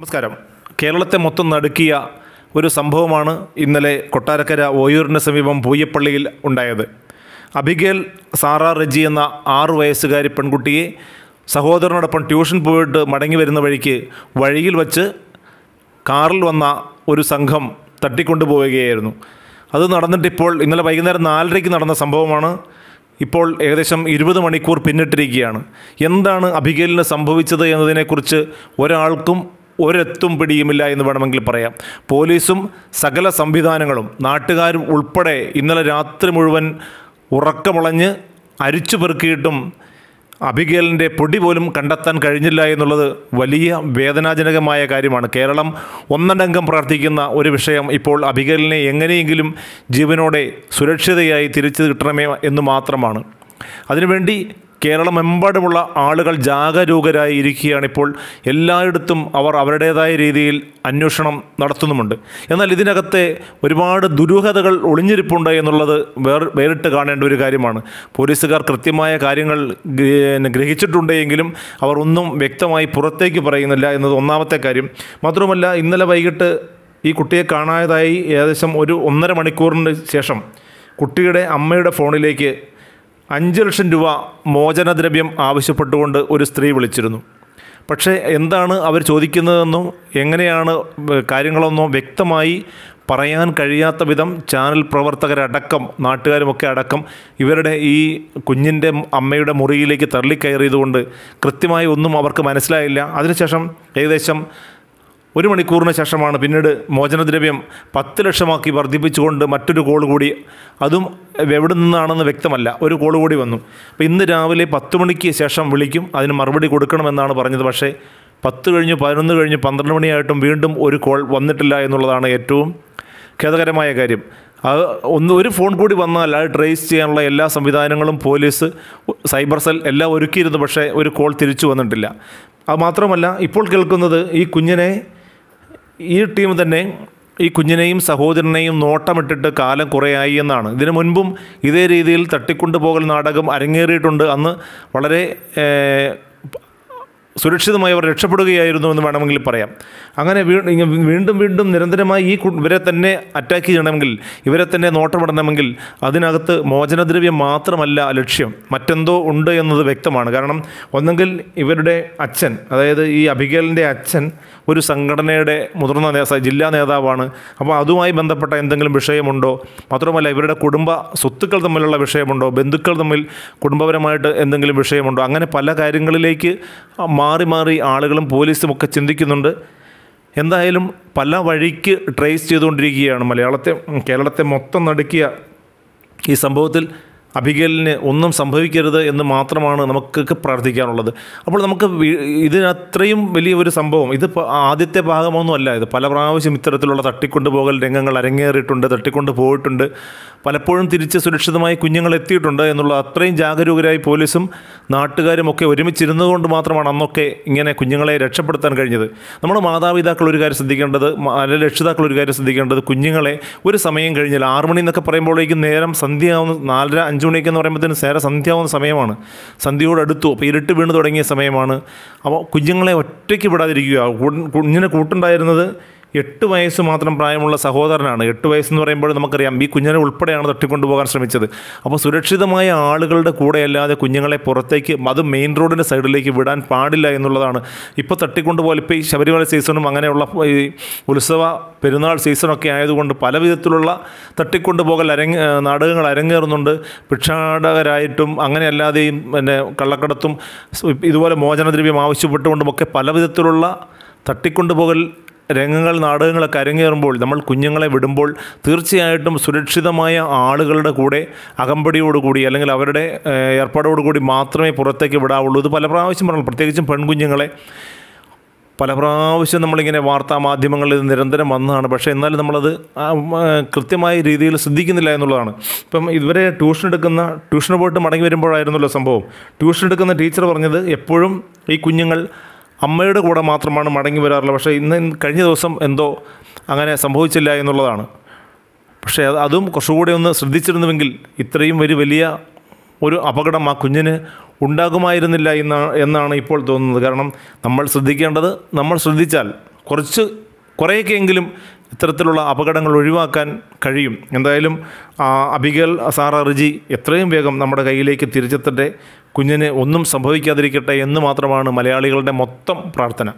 നമസ്കാരം കേരളത്തെ മൊത്തം നടുക്കിയ ഒരു സംഭവമാണ് ഇന്നലെ കൊട്ടാരക്കര ഓയൂരിന് സമീപം പൂയപ്പള്ളിയിൽ ഉണ്ടായത് അഭിഗേൽ സാറാ റെജി എന്ന ആറു വയസ്സുകാരി പെൺകുട്ടിയെ സഹോദരനോടൊപ്പം ട്യൂഷൻ പോയിട്ട് മടങ്ങി വരുന്ന വഴിക്ക് വഴിയിൽ വച്ച് കാറിൽ വന്ന ഒരു സംഘം തട്ടിക്കൊണ്ടുപോവുകയായിരുന്നു അത് നടന്നിട്ടിപ്പോൾ ഇന്നലെ വൈകുന്നേരം നാലരയ്ക്ക് നടന്ന സംഭവമാണ് ഇപ്പോൾ ഏകദേശം ഇരുപത് മണിക്കൂർ പിന്നിട്ടിരിക്കുകയാണ് എന്താണ് അബിഗേലിന് സംഭവിച്ചത് എന്നതിനെക്കുറിച്ച് ഒരാൾക്കും ഒരെത്തും പിടിയുമില്ല എന്ന് വേണമെങ്കിൽ പറയാം പോലീസും സകല സംവിധാനങ്ങളും നാട്ടുകാരും ഉൾപ്പെടെ ഇന്നലെ രാത്രി മുഴുവൻ ഉറക്കമുളഞ്ഞ് അരിച്ചു പെറുക്കിയിട്ടും അബിഗേലിൻ്റെ പൊടി പോലും കണ്ടെത്താൻ കഴിഞ്ഞില്ല എന്നുള്ളത് വലിയ വേദനാജനകമായ കാര്യമാണ് കേരളം ഒന്നടങ്കം പ്രാർത്ഥിക്കുന്ന ഒരു വിഷയം ഇപ്പോൾ അബിഗേലിനെ എങ്ങനെയെങ്കിലും ജീവനോടെ സുരക്ഷിതയായി തിരിച്ചു കിട്ടണമേ എന്ന് മാത്രമാണ് അതിനുവേണ്ടി കേരളമെമ്പാടുമുള്ള ആളുകൾ ജാഗരൂകരായി ഇരിക്കുകയാണിപ്പോൾ എല്ലായിടത്തും അവർ അവരുടേതായ രീതിയിൽ അന്വേഷണം നടത്തുന്നുമുണ്ട് എന്നാൽ ഇതിനകത്തെ ഒരുപാട് ദുരൂഹതകൾ ഒളിഞ്ഞിരിപ്പുണ്ട് എന്നുള്ളത് വേർ വേറിട്ട് കാണേണ്ട ഒരു കാര്യമാണ് പോലീസുകാർ കൃത്യമായ കാര്യങ്ങൾ ഗ്രഹിച്ചിട്ടുണ്ട് എങ്കിലും അവർ ഒന്നും വ്യക്തമായി പുറത്തേക്ക് പറയുന്നില്ല എന്നത് ഒന്നാമത്തെ കാര്യം മാത്രമല്ല ഇന്നലെ വൈകിട്ട് ഈ കുട്ടിയെ കാണാതായി ഏകദേശം ഒരു ഒന്നര മണിക്കൂറിന് ശേഷം കുട്ടിയുടെ അമ്മയുടെ ഫോണിലേക്ക് അഞ്ച് ലക്ഷം രൂപ മോചനദ്രവ്യം ആവശ്യപ്പെട്ടുകൊണ്ട് ഒരു സ്ത്രീ വിളിച്ചിരുന്നു പക്ഷേ എന്താണ് അവർ ചോദിക്കുന്നതെന്നോ എങ്ങനെയാണ് കാര്യങ്ങളെന്നോ വ്യക്തമായി പറയാൻ കഴിയാത്ത വിധം ചാനൽ പ്രവർത്തകരടക്കം നാട്ടുകാരുമൊക്കെ അടക്കം ഇവരുടെ ഈ കുഞ്ഞിൻ്റെ അമ്മയുടെ മുറിയിലേക്ക് തള്ളിക്കയറിയതുകൊണ്ട് കൃത്യമായി ഒന്നും അവർക്ക് മനസ്സിലായില്ല അതിനുശേഷം ഏകദേശം ഒരു മണിക്കൂറിന് ശേഷമാണ് പിന്നീട് മോചനദ്രവ്യം പത്ത് ലക്ഷമാക്കി വർദ്ധിപ്പിച്ചുകൊണ്ട് മറ്റൊരു കോൾ കൂടി അതും എവിടെ നിന്നാണെന്ന് വ്യക്തമല്ല ഒരു കോൾ കൂടി വന്നു അപ്പോൾ ഇന്ന് രാവിലെ പത്ത് മണിക്ക് ശേഷം വിളിക്കും അതിന് മറുപടി കൊടുക്കണമെന്നാണ് പറഞ്ഞത് പക്ഷേ പത്ത് കഴിഞ്ഞ് പതിനൊന്ന് കഴിഞ്ഞ് പന്ത്രണ്ട് മണിയായിട്ടും വീണ്ടും ഒരു കോൾ വന്നിട്ടില്ല എന്നുള്ളതാണ് ഏറ്റവും ഖേദകരമായ കാര്യം അത് ഒന്ന് ഒരു ഫോൺ കൂടി വന്നാൽ അത് ട്രേസ് ചെയ്യാനുള്ള എല്ലാ സംവിധാനങ്ങളും പോലീസ് സൈബർ സെൽ എല്ലാം ഒരുക്കിയിരുന്നു പക്ഷേ ഒരു കോൾ തിരിച്ചു വന്നിട്ടില്ല അത് മാത്രമല്ല ഇപ്പോൾ കേൾക്കുന്നത് ഈ കുഞ്ഞിനെ ഈ ടീം തന്നെ ഈ കുഞ്ഞിനെയും സഹോദരനെയും നോട്ടമിട്ടിട്ട് കാലം കുറേയായി എന്നാണ് ഇതിനു മുൻപും ഇതേ രീതിയിൽ തട്ടിക്കൊണ്ടുപോകൽ നാടകം അരങ്ങേറിയിട്ടുണ്ട് അന്ന് വളരെ സുരക്ഷിതമായി അവർ രക്ഷപ്പെടുകയായിരുന്നു എന്ന് വേണമെങ്കിൽ പറയാം അങ്ങനെ വീണ്ടും വീണ്ടും നിരന്തരമായി ഈ ഇവരെ തന്നെ അറ്റാക്ക് ചെയ്യണമെങ്കിൽ ഇവരെ തന്നെ നോട്ടമിടണമെങ്കിൽ അതിനകത്ത് മോചനദ്രവ്യം മാത്രമല്ല ലക്ഷ്യം മറ്റെന്തോ ഉണ്ട് എന്നത് വ്യക്തമാണ് കാരണം ഒന്നെങ്കിൽ ഇവരുടെ അച്ഛൻ അതായത് ഈ അഭികേലിൻ്റെ അച്ഛൻ ഒരു സംഘടനയുടെ മുതിർന്ന നേതാ ജില്ലാ നേതാവാണ് അപ്പോൾ അതുമായി ബന്ധപ്പെട്ട എന്തെങ്കിലും വിഷയമുണ്ടോ മാത്രമല്ല ഇവരുടെ കുടുംബ സ്വത്തുക്കൾ തമ്മിലുള്ള വിഷയമുണ്ടോ ബന്ധുക്കൾ തമ്മിൽ കുടുംബപരമായിട്ട് എന്തെങ്കിലും വിഷയമുണ്ടോ അങ്ങനെ പല കാര്യങ്ങളിലേക്ക് മാ മാറി മാറി ആളുകളും പോലീസും ഒക്കെ ചിന്തിക്കുന്നുണ്ട് എന്തായാലും പല വഴിക്ക് ട്രേസ് ചെയ്തുകൊണ്ടിരിക്കുകയാണ് മലയാളത്തെ കേരളത്തെ മൊത്തം നടുക്കിയ ഈ സംഭവത്തിൽ അഭികേലിന് ഒന്നും സംഭവിക്കരുത് എന്ന് മാത്രമാണ് നമുക്കൊക്കെ പ്രാർത്ഥിക്കാനുള്ളത് അപ്പോൾ നമുക്ക് ഇതിനത്രയും വലിയ ഒരു സംഭവം ഇത് ആദ്യത്തെ ഭാഗമൊന്നും അല്ല ഇത് പല പ്രാവശ്യം ഇത്തരത്തിലുള്ള പോകൽ രംഗങ്ങൾ അരങ്ങേറിയിട്ടുണ്ട് തട്ടിക്കൊണ്ട് പോയിട്ടുണ്ട് പലപ്പോഴും തിരിച്ച് സുരക്ഷിതമായി കുഞ്ഞുങ്ങൾ എത്തിയിട്ടുണ്ട് എന്നുള്ള അത്രയും ജാഗരൂകരായി പോലീസും നാട്ടുകാരും ഒക്കെ ഒരുമിച്ചിരുന്നതുകൊണ്ട് മാത്രമാണ് അന്നൊക്കെ ഇങ്ങനെ കുഞ്ഞുങ്ങളെ രക്ഷപ്പെടുത്താൻ കഴിഞ്ഞത് നമ്മുടെ മാതാപിതാക്കൾ ഒരു കാര്യം ശ്രദ്ധിക്കേണ്ടത് അല്ലെ രക്ഷിതാക്കൾ ഒരു കാര്യം ശ്രദ്ധിക്കേണ്ടത് കുഞ്ഞുങ്ങളെ ഒരു സമയം കഴിഞ്ഞാൽ ആറുമണി എന്നൊക്കെ പറയുമ്പോഴേക്കും നേരം സന്ധ്യയാവുന്ന നാലര അഞ്ച് മണിക്ക് എന്ന് പറയുമ്പോഴത്തേന് സേര സന്ധ്യാവുന്ന സമയമാണ് സന്ധ്യയോട് അടുത്തു അപ്പോൾ ഇരുട്ട് വീണ് തുടങ്ങിയ സമയമാണ് അപ്പോൾ കുഞ്ഞുങ്ങളെ ഒറ്റയ്ക്ക് വിടാതിരിക്കുക കുഞ്ഞിനെ കൂട്ടുണ്ടായിരുന്നത് എട്ട് വയസ്സ് മാത്രം പ്രായമുള്ള സഹോദരനാണ് എട്ട് വയസ്സെന്ന് പറയുമ്പോൾ നമുക്കറിയാം ഈ കുഞ്ഞിനെ ഉൾപ്പെടെയാണ് തട്ടിക്കൊണ്ടുപോകാൻ ശ്രമിച്ചത് അപ്പോൾ സുരക്ഷിതമായ ആളുകളുടെ കൂടെയല്ലാതെ കുഞ്ഞുങ്ങളെ പുറത്തേക്ക് അത് മെയിൻ റോഡിൻ്റെ സൈഡിലേക്ക് വിടാൻ പാടില്ല എന്നുള്ളതാണ് ഇപ്പോൾ തട്ടിക്കൊണ്ടുപോലെ ഇപ്പോൾ ഈ ശബരിമല സീസണും അങ്ങനെയുള്ള ഈ ഉത്സവ പെരുന്നാൾ സീസണൊക്കെ ആയതുകൊണ്ട് പല വിധത്തിലുള്ള തട്ടിക്കൊണ്ടുപോകൽ അരങ്ങ് നാടകങ്ങൾ അരങ്ങേറുന്നുണ്ട് ഭിക്ഷാടകരായിട്ടും അങ്ങനെയല്ലാതെയും പിന്നെ കള്ളക്കടത്തും ഇതുപോലെ മോചനദ്രവ്യം ആവശ്യപ്പെട്ടുകൊണ്ടുമൊക്കെ പല വിധത്തിലുള്ള തട്ടിക്കൊണ്ടുപോകൽ രംഗങ്ങൾ നാടകങ്ങളൊക്കെ അരങ്ങേറുമ്പോൾ നമ്മൾ കുഞ്ഞുങ്ങളെ വിടുമ്പോൾ തീർച്ചയായിട്ടും സുരക്ഷിതമായ ആളുകളുടെ കൂടെ അകമ്പടിയോടുകൂടി അല്ലെങ്കിൽ അവരുടെ ഏർപ്പാടോടുകൂടി മാത്രമേ പുറത്തേക്ക് വിടാവുള്ളൂ ഇത് പല പ്രാവശ്യം പറഞ്ഞു പ്രത്യേകിച്ചും പെൺകുഞ്ഞുങ്ങളെ പല പ്രാവശ്യം നമ്മളിങ്ങനെ വാർത്താ മാധ്യമങ്ങളിൽ നിരന്തരം വന്നതാണ് പക്ഷേ എന്നാലും നമ്മളത് കൃത്യമായ രീതിയിൽ ശ്രദ്ധിക്കുന്നില്ല എന്നുള്ളതാണ് ഇപ്പം ഇതുവരെ ട്യൂഷൻ എടുക്കുന്ന ട്യൂഷന് പോയിട്ട് മടങ്ങി വരുമ്പോഴായിരുന്നല്ലോ സംഭവം ട്യൂഷൻ എടുക്കുന്ന ടീച്ചർ പറഞ്ഞത് എപ്പോഴും ഈ കുഞ്ഞുങ്ങൾ അമ്മയുടെ കൂടെ മാത്രമാണ് മടങ്ങി വരാറുള്ളത് പക്ഷേ ഇന്ന് കഴിഞ്ഞ ദിവസം എന്തോ അങ്ങനെ സംഭവിച്ചില്ല എന്നുള്ളതാണ് പക്ഷേ അതും കുറച്ചുകൂടെ ഒന്ന് ശ്രദ്ധിച്ചിരുന്നുവെങ്കിൽ ഇത്രയും ഒരു വലിയ ഒരു അപകടം ആ കുഞ്ഞിന് ഉണ്ടാകുമായിരുന്നില്ല എന്നാണ് ഇപ്പോൾ തോന്നുന്നത് കാരണം നമ്മൾ ശ്രദ്ധിക്കേണ്ടത് നമ്മൾ ശ്രദ്ധിച്ചാൽ കുറച്ച് കുറേയൊക്കെയെങ്കിലും ഇത്തരത്തിലുള്ള അപകടങ്ങൾ ഒഴിവാക്കാൻ കഴിയും എന്തായാലും അബിഗൽ സാറർജി എത്രയും വേഗം നമ്മുടെ കയ്യിലേക്ക് തിരിച്ചെത്തട്ടെ കുഞ്ഞിന് ഒന്നും സംഭവിക്കാതിരിക്കട്ടെ എന്ന് മാത്രമാണ് മലയാളികളുടെ മൊത്തം പ്രാർത്ഥന